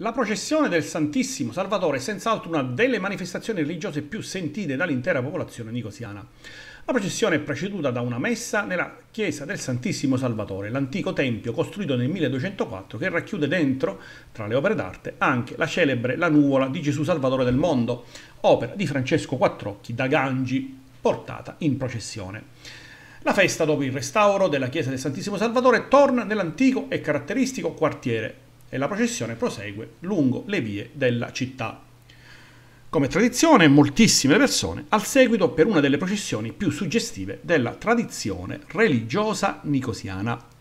La processione del Santissimo Salvatore è senz'altro una delle manifestazioni religiose più sentite dall'intera popolazione nicosiana. La processione è preceduta da una messa nella chiesa del Santissimo Salvatore, l'antico tempio costruito nel 1204 che racchiude dentro, tra le opere d'arte, anche la celebre La nuvola di Gesù Salvatore del Mondo, opera di Francesco Quattrocchi da Gangi, portata in processione. La festa, dopo il restauro della chiesa del Santissimo Salvatore, torna nell'antico e caratteristico quartiere e la processione prosegue lungo le vie della città. Come tradizione, moltissime persone al seguito per una delle processioni più suggestive della tradizione religiosa nicosiana.